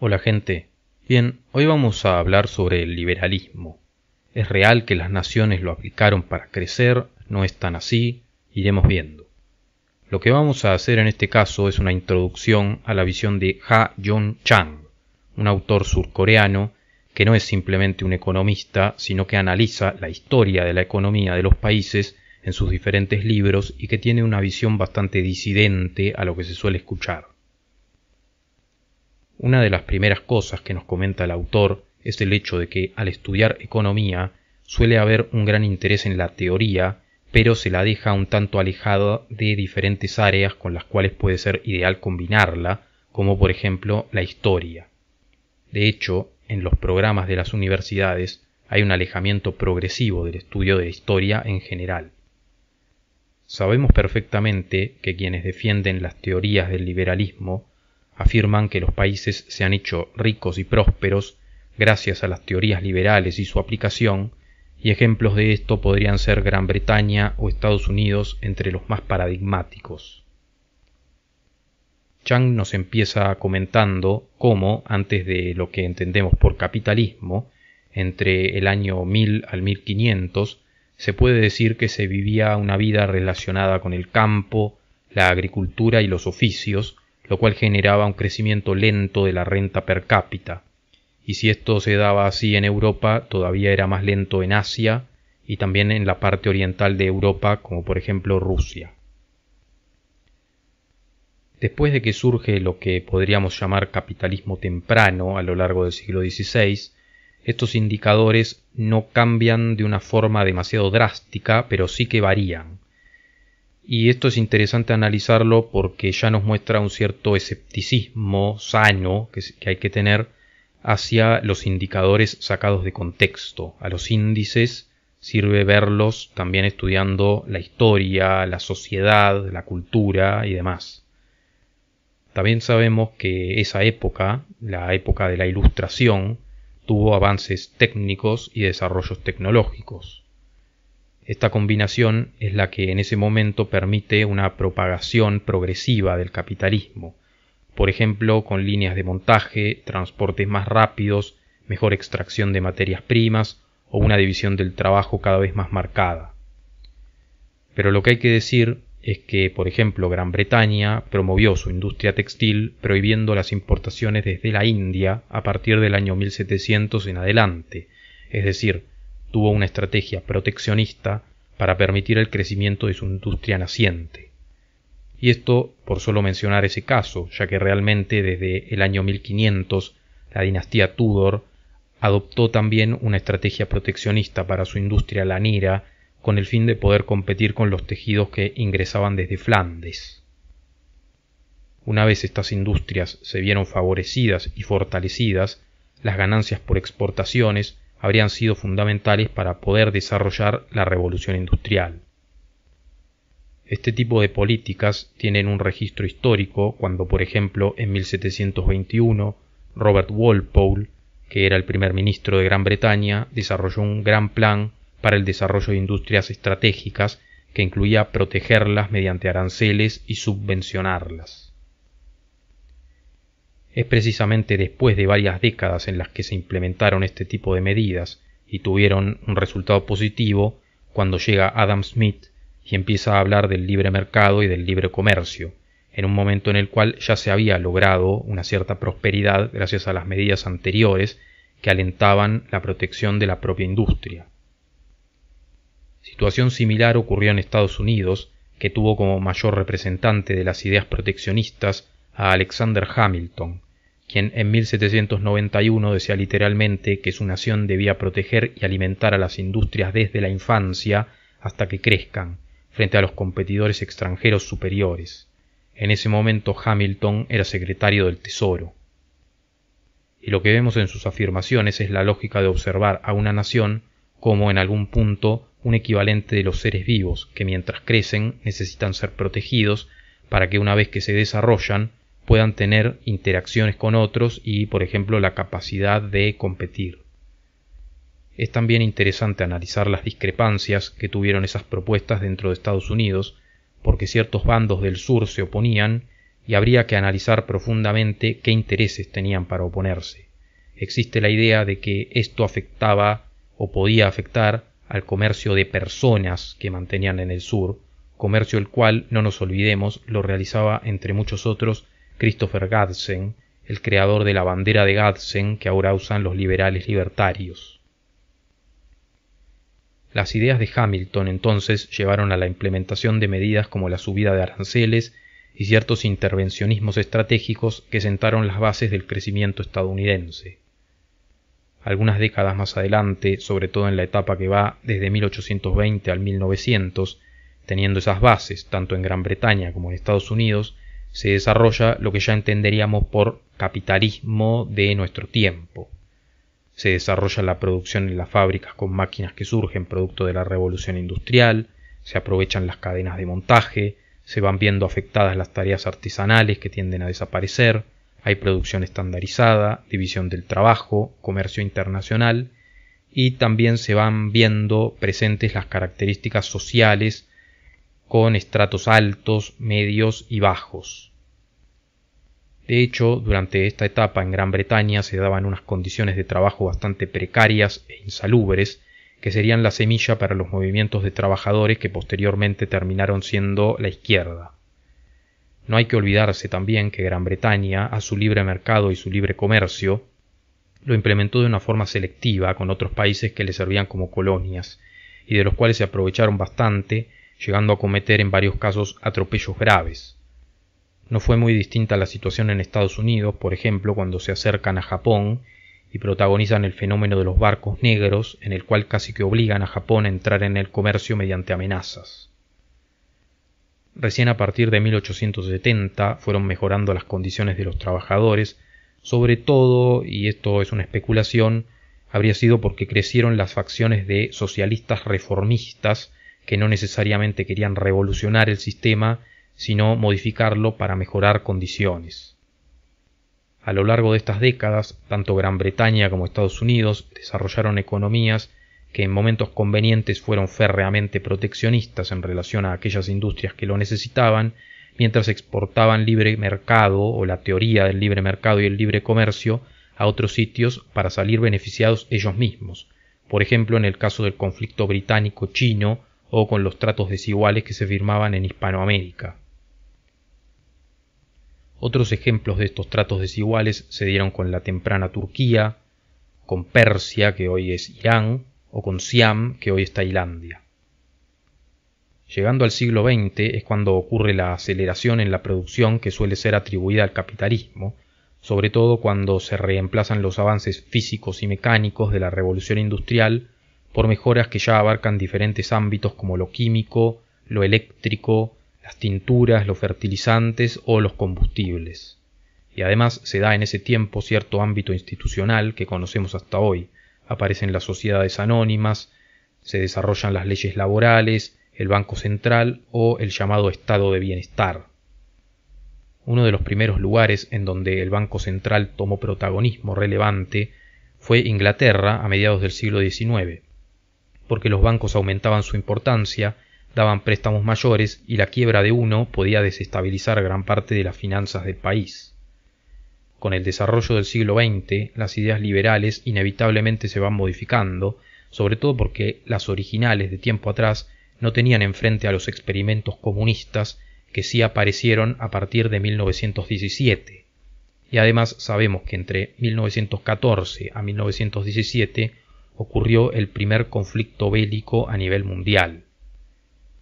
Hola gente. Bien, hoy vamos a hablar sobre el liberalismo. ¿Es real que las naciones lo aplicaron para crecer? ¿No es tan así? Iremos viendo. Lo que vamos a hacer en este caso es una introducción a la visión de Ha Jung Chang, un autor surcoreano que no es simplemente un economista, sino que analiza la historia de la economía de los países en sus diferentes libros y que tiene una visión bastante disidente a lo que se suele escuchar. Una de las primeras cosas que nos comenta el autor es el hecho de que al estudiar economía suele haber un gran interés en la teoría, pero se la deja un tanto alejada de diferentes áreas con las cuales puede ser ideal combinarla, como por ejemplo la historia. De hecho, en los programas de las universidades hay un alejamiento progresivo del estudio de la historia en general. Sabemos perfectamente que quienes defienden las teorías del liberalismo afirman que los países se han hecho ricos y prósperos gracias a las teorías liberales y su aplicación, y ejemplos de esto podrían ser Gran Bretaña o Estados Unidos entre los más paradigmáticos. Chang nos empieza comentando cómo, antes de lo que entendemos por capitalismo, entre el año 1000 al 1500, se puede decir que se vivía una vida relacionada con el campo, la agricultura y los oficios, lo cual generaba un crecimiento lento de la renta per cápita. Y si esto se daba así en Europa, todavía era más lento en Asia y también en la parte oriental de Europa, como por ejemplo Rusia. Después de que surge lo que podríamos llamar capitalismo temprano a lo largo del siglo XVI, estos indicadores no cambian de una forma demasiado drástica, pero sí que varían. Y esto es interesante analizarlo porque ya nos muestra un cierto escepticismo sano que, hay que tener hacia los indicadores sacados de contexto. A los índices sirve verlos también estudiando la historia, la sociedad, la cultura y demás. También sabemos que esa época, la época de la Ilustración, tuvo avances técnicos y desarrollos tecnológicos. Esta combinación es la que en ese momento permite una propagación progresiva del capitalismo, por ejemplo con líneas de montaje, transportes más rápidos, mejor extracción de materias primas o una división del trabajo cada vez más marcada. Pero lo que hay que decir es que, por ejemplo, Gran Bretaña promovió su industria textil prohibiendo las importaciones desde la India a partir del año 1700 en adelante, es decir, tuvo una estrategia proteccionista para permitir el crecimiento de su industria naciente. Y esto por solo mencionar ese caso, ya que realmente desde el año 1500 la dinastía Tudor adoptó también una estrategia proteccionista para su industria lanera con el fin de poder competir con los tejidos que ingresaban desde Flandes. Una vez estas industrias se vieron favorecidas y fortalecidas, las ganancias por exportaciones habrían sido fundamentales para poder desarrollar la revolución industrial. Este tipo de políticas tienen un registro histórico cuando, por ejemplo, en 1721, Robert Walpole, que era el primer ministro de Gran Bretaña, desarrolló un gran plan para el desarrollo de industrias estratégicas que incluía protegerlas mediante aranceles y subvencionarlas. Es precisamente después de varias décadas en las que se implementaron este tipo de medidas y tuvieron un resultado positivo cuando llega Adam Smith y empieza a hablar del libre mercado y del libre comercio, en un momento en el cual ya se había logrado una cierta prosperidad gracias a las medidas anteriores que alentaban la protección de la propia industria. Situación similar ocurrió en Estados Unidos, que tuvo como mayor representante de las ideas proteccionistas a Alexander Hamilton, quien en 1791 decía literalmente que su nación debía proteger y alimentar a las industrias desde la infancia hasta que crezcan, frente a los competidores extranjeros superiores. En ese momento Hamilton era secretario del Tesoro. Y lo que vemos en sus afirmaciones es la lógica de observar a una nación como en algún punto un equivalente de los seres vivos que mientras crecen necesitan ser protegidos para que una vez que se desarrollan puedan tener interacciones con otros y, por ejemplo, la capacidad de competir. Es también interesante analizar las discrepancias que tuvieron esas propuestas dentro de Estados Unidos, porque ciertos bandos del sur se oponían y habría que analizar profundamente qué intereses tenían para oponerse. Existe la idea de que esto afectaba o podía afectar al comercio de personas que mantenían en el sur, comercio el cual, no nos olvidemos, lo realizaba entre muchos otros Christopher Gadsen, el creador de la bandera de Gadsen que ahora usan los liberales libertarios. Las ideas de Hamilton entonces llevaron a la implementación de medidas como la subida de aranceles y ciertos intervencionismos estratégicos que sentaron las bases del crecimiento estadounidense. Algunas décadas más adelante, sobre todo en la etapa que va desde 1820 al 1900, teniendo esas bases tanto en Gran Bretaña como en Estados Unidos, se desarrolla lo que ya entenderíamos por capitalismo de nuestro tiempo. Se desarrolla la producción en las fábricas con máquinas que surgen producto de la revolución industrial, se aprovechan las cadenas de montaje, se van viendo afectadas las tareas artesanales que tienden a desaparecer, hay producción estandarizada, división del trabajo, comercio internacional, y también se van viendo presentes las características sociales con estratos altos, medios y bajos. De hecho, durante esta etapa en Gran Bretaña se daban unas condiciones de trabajo bastante precarias e insalubres, que serían la semilla para los movimientos de trabajadores que posteriormente terminaron siendo la izquierda. No hay que olvidarse también que Gran Bretaña, a su libre mercado y su libre comercio, lo implementó de una forma selectiva con otros países que le servían como colonias, y de los cuales se aprovecharon bastante llegando a cometer en varios casos atropellos graves. No fue muy distinta la situación en Estados Unidos, por ejemplo, cuando se acercan a Japón y protagonizan el fenómeno de los barcos negros, en el cual casi que obligan a Japón a entrar en el comercio mediante amenazas. Recién a partir de 1870 fueron mejorando las condiciones de los trabajadores, sobre todo, y esto es una especulación, habría sido porque crecieron las facciones de socialistas reformistas que no necesariamente querían revolucionar el sistema, sino modificarlo para mejorar condiciones. A lo largo de estas décadas, tanto Gran Bretaña como Estados Unidos desarrollaron economías que en momentos convenientes fueron férreamente proteccionistas en relación a aquellas industrias que lo necesitaban, mientras exportaban libre mercado o la teoría del libre mercado y el libre comercio a otros sitios para salir beneficiados ellos mismos, por ejemplo en el caso del conflicto británico-chino o con los tratos desiguales que se firmaban en Hispanoamérica. Otros ejemplos de estos tratos desiguales se dieron con la temprana Turquía, con Persia, que hoy es Irán, o con Siam, que hoy es Tailandia. Llegando al siglo XX es cuando ocurre la aceleración en la producción que suele ser atribuida al capitalismo, sobre todo cuando se reemplazan los avances físicos y mecánicos de la revolución industrial por mejoras que ya abarcan diferentes ámbitos como lo químico, lo eléctrico, las tinturas, los fertilizantes o los combustibles. Y además se da en ese tiempo cierto ámbito institucional que conocemos hasta hoy. Aparecen las sociedades anónimas, se desarrollan las leyes laborales, el Banco Central o el llamado Estado de Bienestar. Uno de los primeros lugares en donde el Banco Central tomó protagonismo relevante fue Inglaterra a mediados del siglo XIX porque los bancos aumentaban su importancia, daban préstamos mayores y la quiebra de uno podía desestabilizar gran parte de las finanzas del país. Con el desarrollo del siglo XX, las ideas liberales inevitablemente se van modificando, sobre todo porque las originales de tiempo atrás no tenían enfrente a los experimentos comunistas que sí aparecieron a partir de 1917. Y además sabemos que entre 1914 a 1917 ocurrió el primer conflicto bélico a nivel mundial.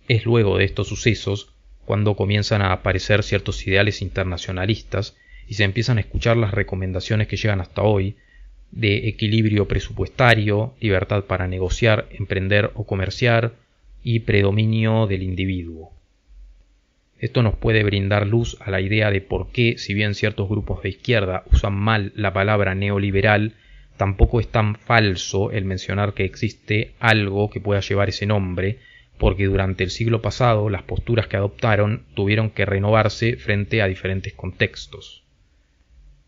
Es luego de estos sucesos cuando comienzan a aparecer ciertos ideales internacionalistas y se empiezan a escuchar las recomendaciones que llegan hasta hoy de equilibrio presupuestario, libertad para negociar, emprender o comerciar y predominio del individuo. Esto nos puede brindar luz a la idea de por qué, si bien ciertos grupos de izquierda usan mal la palabra neoliberal tampoco es tan falso el mencionar que existe algo que pueda llevar ese nombre, porque durante el siglo pasado las posturas que adoptaron tuvieron que renovarse frente a diferentes contextos.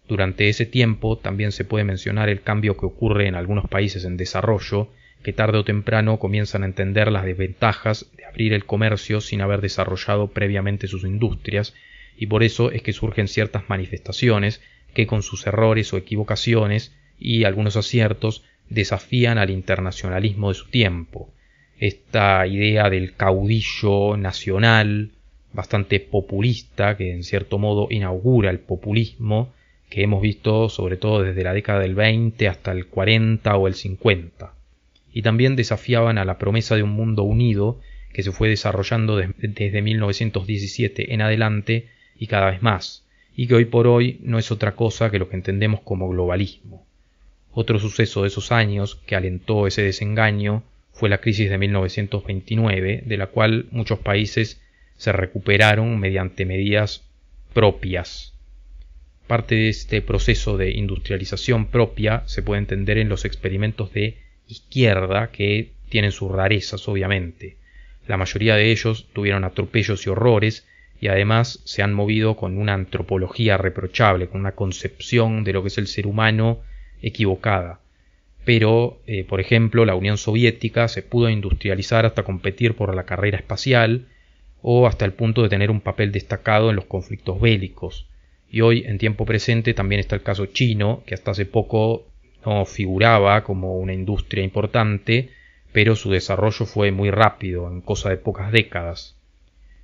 Durante ese tiempo también se puede mencionar el cambio que ocurre en algunos países en desarrollo, que tarde o temprano comienzan a entender las desventajas de abrir el comercio sin haber desarrollado previamente sus industrias, y por eso es que surgen ciertas manifestaciones que con sus errores o equivocaciones y algunos aciertos desafían al internacionalismo de su tiempo. Esta idea del caudillo nacional, bastante populista, que en cierto modo inaugura el populismo que hemos visto sobre todo desde la década del 20 hasta el 40 o el 50. Y también desafiaban a la promesa de un mundo unido que se fue desarrollando desde 1917 en adelante y cada vez más, y que hoy por hoy no es otra cosa que lo que entendemos como globalismo. Otro suceso de esos años que alentó ese desengaño fue la crisis de 1929, de la cual muchos países se recuperaron mediante medidas propias. Parte de este proceso de industrialización propia se puede entender en los experimentos de izquierda que tienen sus rarezas, obviamente. La mayoría de ellos tuvieron atropellos y horrores y además se han movido con una antropología reprochable, con una concepción de lo que es el ser humano equivocada. Pero, eh, por ejemplo, la Unión Soviética se pudo industrializar hasta competir por la carrera espacial o hasta el punto de tener un papel destacado en los conflictos bélicos. Y hoy, en tiempo presente, también está el caso chino, que hasta hace poco no figuraba como una industria importante, pero su desarrollo fue muy rápido, en cosa de pocas décadas.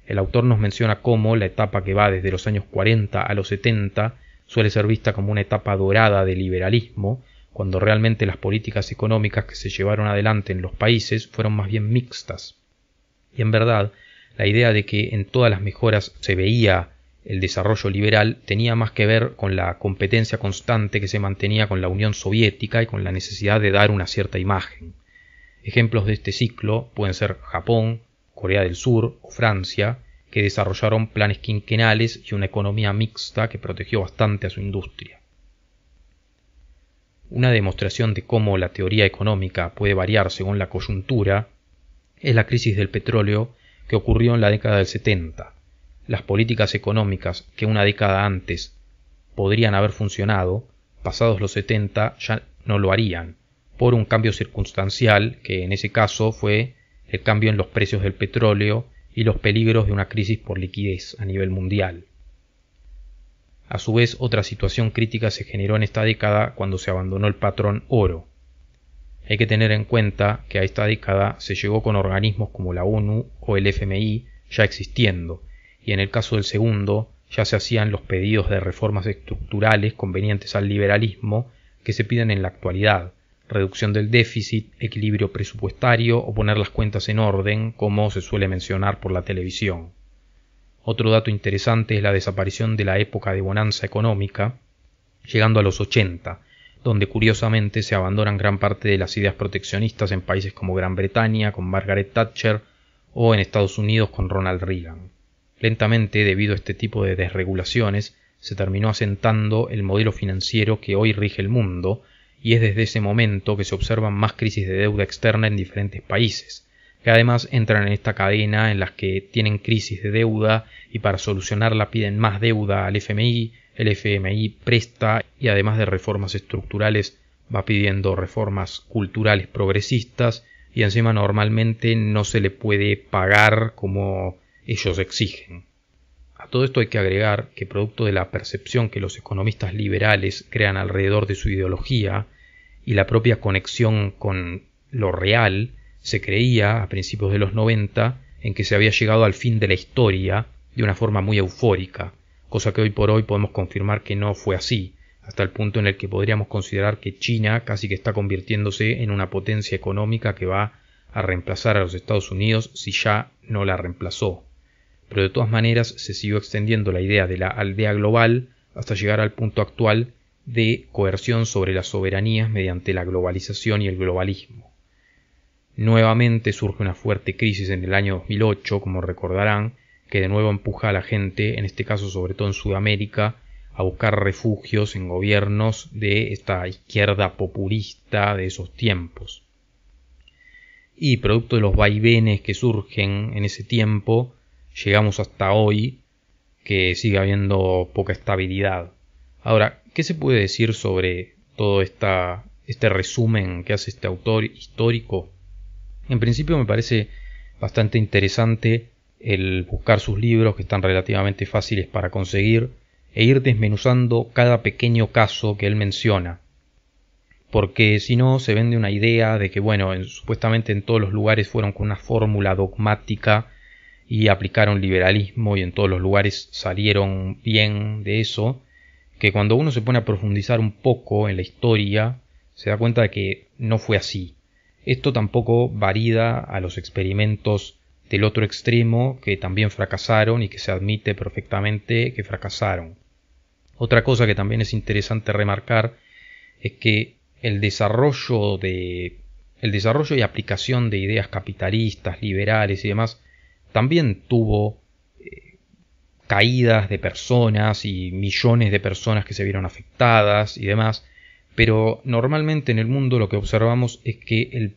El autor nos menciona cómo la etapa que va desde los años 40 a los 70 suele ser vista como una etapa dorada de liberalismo, cuando realmente las políticas económicas que se llevaron adelante en los países fueron más bien mixtas. Y en verdad, la idea de que en todas las mejoras se veía el desarrollo liberal tenía más que ver con la competencia constante que se mantenía con la Unión Soviética y con la necesidad de dar una cierta imagen. Ejemplos de este ciclo pueden ser Japón, Corea del Sur o Francia, que desarrollaron planes quinquenales y una economía mixta que protegió bastante a su industria. Una demostración de cómo la teoría económica puede variar según la coyuntura es la crisis del petróleo que ocurrió en la década del 70. Las políticas económicas que una década antes podrían haber funcionado, pasados los 70 ya no lo harían, por un cambio circunstancial que en ese caso fue el cambio en los precios del petróleo y los peligros de una crisis por liquidez a nivel mundial. A su vez, otra situación crítica se generó en esta década cuando se abandonó el patrón oro. Hay que tener en cuenta que a esta década se llegó con organismos como la ONU o el FMI ya existiendo, y en el caso del segundo ya se hacían los pedidos de reformas estructurales convenientes al liberalismo que se piden en la actualidad, reducción del déficit, equilibrio presupuestario o poner las cuentas en orden, como se suele mencionar por la televisión. Otro dato interesante es la desaparición de la época de bonanza económica, llegando a los 80, donde curiosamente se abandonan gran parte de las ideas proteccionistas en países como Gran Bretaña con Margaret Thatcher o en Estados Unidos con Ronald Reagan. Lentamente, debido a este tipo de desregulaciones, se terminó asentando el modelo financiero que hoy rige el mundo, y es desde ese momento que se observan más crisis de deuda externa en diferentes países, que además entran en esta cadena en las que tienen crisis de deuda y para solucionarla piden más deuda al FMI, el FMI presta y además de reformas estructurales va pidiendo reformas culturales progresistas y encima normalmente no se le puede pagar como ellos exigen. A todo esto hay que agregar que producto de la percepción que los economistas liberales crean alrededor de su ideología y la propia conexión con lo real, se creía a principios de los 90 en que se había llegado al fin de la historia de una forma muy eufórica, cosa que hoy por hoy podemos confirmar que no fue así, hasta el punto en el que podríamos considerar que China casi que está convirtiéndose en una potencia económica que va a reemplazar a los Estados Unidos si ya no la reemplazó pero de todas maneras se siguió extendiendo la idea de la aldea global hasta llegar al punto actual de coerción sobre las soberanías mediante la globalización y el globalismo. Nuevamente surge una fuerte crisis en el año 2008, como recordarán, que de nuevo empuja a la gente, en este caso sobre todo en Sudamérica, a buscar refugios en gobiernos de esta izquierda populista de esos tiempos. Y producto de los vaivenes que surgen en ese tiempo, llegamos hasta hoy, que sigue habiendo poca estabilidad. Ahora, ¿qué se puede decir sobre todo esta, este resumen que hace este autor histórico? En principio me parece bastante interesante el buscar sus libros que están relativamente fáciles para conseguir e ir desmenuzando cada pequeño caso que él menciona. Porque si no se vende una idea de que bueno, supuestamente en todos los lugares fueron con una fórmula dogmática y aplicaron liberalismo y en todos los lugares salieron bien de eso, que cuando uno se pone a profundizar un poco en la historia, se da cuenta de que no fue así. Esto tampoco varida a los experimentos del otro extremo que también fracasaron y que se admite perfectamente que fracasaron. Otra cosa que también es interesante remarcar es que el desarrollo de el desarrollo y aplicación de ideas capitalistas, liberales y demás también tuvo eh, caídas de personas y millones de personas que se vieron afectadas y demás, pero normalmente en el mundo lo que observamos es que el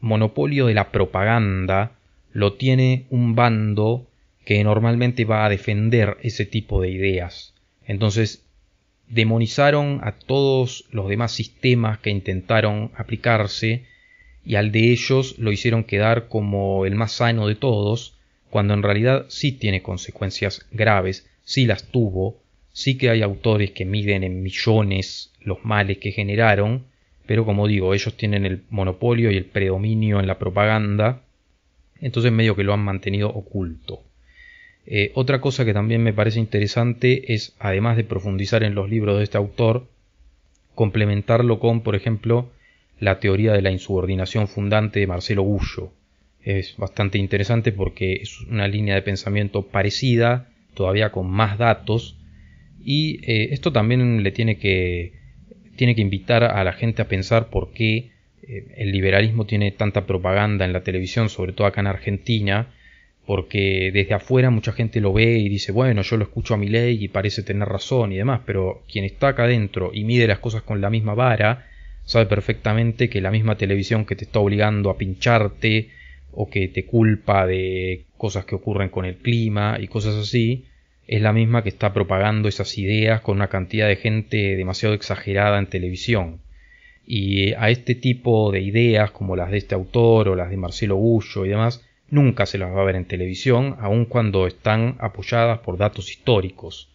monopolio de la propaganda lo tiene un bando que normalmente va a defender ese tipo de ideas. Entonces, demonizaron a todos los demás sistemas que intentaron aplicarse y al de ellos lo hicieron quedar como el más sano de todos cuando en realidad sí tiene consecuencias graves, sí las tuvo, sí que hay autores que miden en millones los males que generaron, pero como digo, ellos tienen el monopolio y el predominio en la propaganda, entonces medio que lo han mantenido oculto. Eh, otra cosa que también me parece interesante es, además de profundizar en los libros de este autor, complementarlo con, por ejemplo, la teoría de la insubordinación fundante de Marcelo Gullo, es bastante interesante porque es una línea de pensamiento parecida, todavía con más datos. Y eh, esto también le tiene que, tiene que invitar a la gente a pensar por qué eh, el liberalismo tiene tanta propaganda en la televisión, sobre todo acá en Argentina, porque desde afuera mucha gente lo ve y dice, bueno, yo lo escucho a mi ley y parece tener razón y demás, pero quien está acá adentro y mide las cosas con la misma vara, sabe perfectamente que la misma televisión que te está obligando a pincharte, o que te culpa de cosas que ocurren con el clima y cosas así, es la misma que está propagando esas ideas con una cantidad de gente demasiado exagerada en televisión. Y eh, a este tipo de ideas, como las de este autor o las de Marcelo Gullo y demás, nunca se las va a ver en televisión, aun cuando están apoyadas por datos históricos.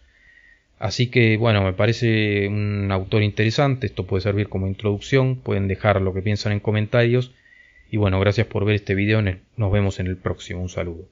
Así que bueno, me parece un autor interesante, esto puede servir como introducción, pueden dejar lo que piensan en comentarios y bueno, gracias por ver este video. Nos vemos en el próximo. Un saludo.